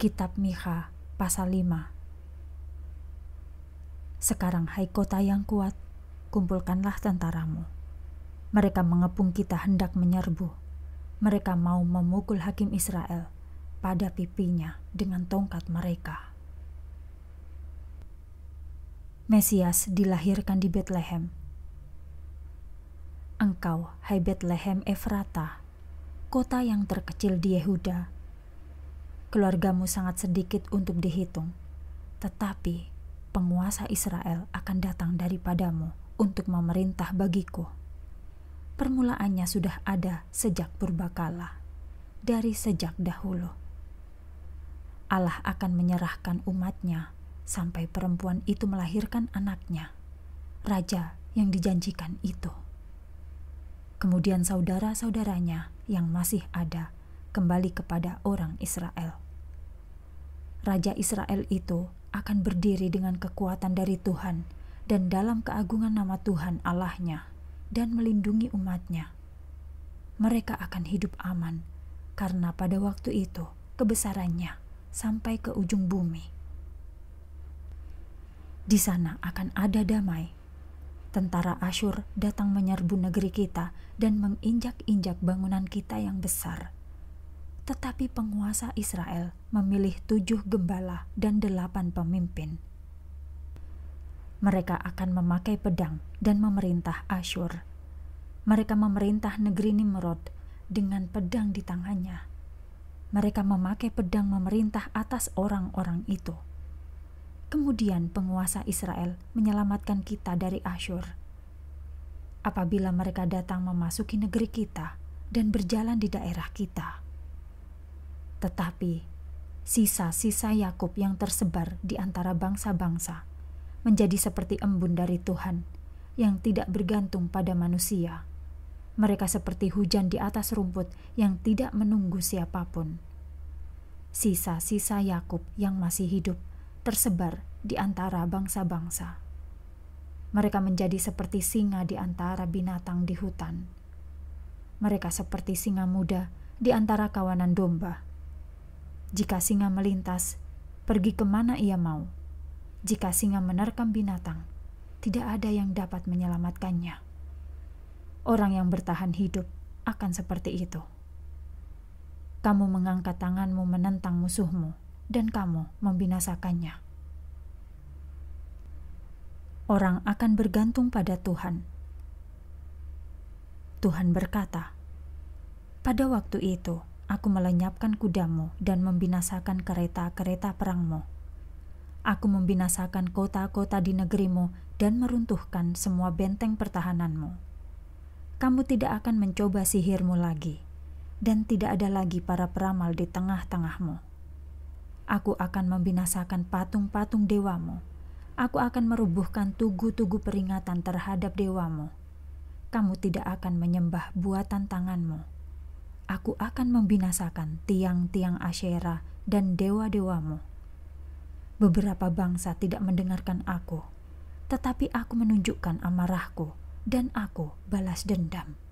Kitab Miha pasal 5 Sekarang hai kota yang kuat, kumpulkanlah tentaramu. Mereka mengepung kita hendak menyerbu. Mereka mau memukul hakim Israel pada pipinya dengan tongkat mereka. Mesias dilahirkan di Bethlehem. Engkau, hai Bethlehem Efrata, kota yang terkecil di Yehuda, Keluargamu sangat sedikit untuk dihitung, tetapi penguasa Israel akan datang daripadamu untuk memerintah bagiku. Permulaannya sudah ada sejak purbakala, dari sejak dahulu. Allah akan menyerahkan umatnya sampai perempuan itu melahirkan anaknya, raja yang dijanjikan itu. Kemudian saudara-saudaranya yang masih ada kembali kepada orang Israel. Raja Israel itu akan berdiri dengan kekuatan dari Tuhan dan dalam keagungan nama Tuhan Allahnya dan melindungi umatnya. Mereka akan hidup aman karena pada waktu itu kebesarannya sampai ke ujung bumi. Di sana akan ada damai tentara Asyur datang menyerbu negeri kita dan menginjak-injak bangunan kita yang besar. Tetapi penguasa Israel memilih tujuh gembala dan delapan pemimpin. Mereka akan memakai pedang dan memerintah Asyur. Mereka memerintah negeri Nimrod dengan pedang di tangannya. Mereka memakai pedang memerintah atas orang-orang itu. Kemudian penguasa Israel menyelamatkan kita dari Asyur. Apabila mereka datang memasuki negeri kita dan berjalan di daerah kita, tetapi sisa-sisa Yakub yang tersebar di antara bangsa-bangsa menjadi seperti embun dari Tuhan yang tidak bergantung pada manusia. Mereka seperti hujan di atas rumput yang tidak menunggu siapapun. Sisa-sisa Yakub yang masih hidup tersebar di antara bangsa-bangsa. Mereka menjadi seperti singa di antara binatang di hutan. Mereka seperti singa muda di antara kawanan domba jika singa melintas, pergi kemana ia mau. Jika singa menerkam binatang, tidak ada yang dapat menyelamatkannya. Orang yang bertahan hidup akan seperti itu. Kamu mengangkat tanganmu menentang musuhmu, dan kamu membinasakannya. Orang akan bergantung pada Tuhan. Tuhan berkata, "Pada waktu itu..." Aku melenyapkan kudamu dan membinasakan kereta-kereta perangmu. Aku membinasakan kota-kota di negerimu dan meruntuhkan semua benteng pertahananmu. Kamu tidak akan mencoba sihirmu lagi, dan tidak ada lagi para peramal di tengah-tengahmu. Aku akan membinasakan patung-patung dewamu. Aku akan merubuhkan tugu-tugu peringatan terhadap dewamu. Kamu tidak akan menyembah buatan tanganmu aku akan membinasakan tiang-tiang Asyera dan dewa-dewamu. Beberapa bangsa tidak mendengarkan aku, tetapi aku menunjukkan amarahku dan aku balas dendam.